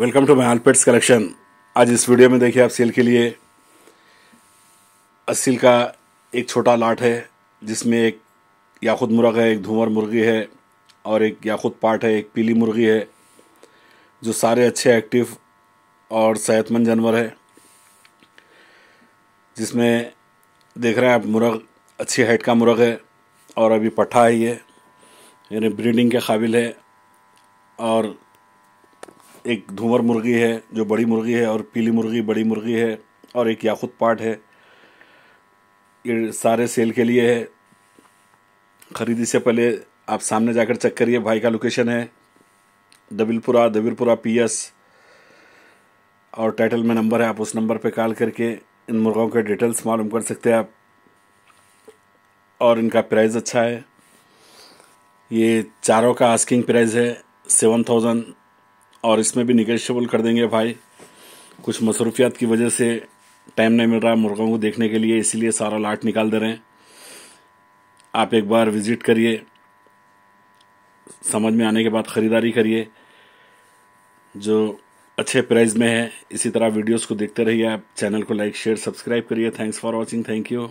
welcome to my pets collection आज इस video में देखिए आप सेल के लिए असील का एक छोटा लाट है जिसमें एक याखुद मुर्ग है एक धूमर मुर्गी है और एक याखुद पाट है एक पीली मुर्गी है जो सारे अच्छे एक्टिव और सेहतमंद जानवर है जिसमें देख रहे हैं आप मुर्ग अच्छी हाइट का मुर्ग है और अभी पट्ठा है ये यानी ब्रीडिंग के काबिल है और एक धूमर मुर्गी है जो बड़ी मुर्गी है और पीली मुर्गी बड़ी मुर्गी है और एक याकूत पाट है ये सारे सेल के लिए है खरीदी से पहले आप सामने जाकर चेक करिए भाई का लोकेशन है दबिलपुरा दबिलपुरा पीएस और टाइटल में नंबर है आप उस नंबर पे कॉल करके इन मुर्गों के डिटेल्स मालूम कर सकते हैं आप और इनका प्राइस अच्छा है ये चारों का आस्किंग प्राइस है सेवन थाउजेंड और इसमें भी निगेशबल कर देंगे भाई कुछ मसरूफियात की वजह से टाइम नहीं मिल रहा है मुर्गों को देखने के लिए इसीलिए सारा लाट निकाल दे रहे हैं आप एक बार विज़िट करिए समझ में आने के बाद ख़रीदारी करिए जो अच्छे प्राइस में है इसी तरह वीडियोस को देखते रहिए आप चैनल को लाइक शेयर सब्सक्राइब करिए thanks for watching thank you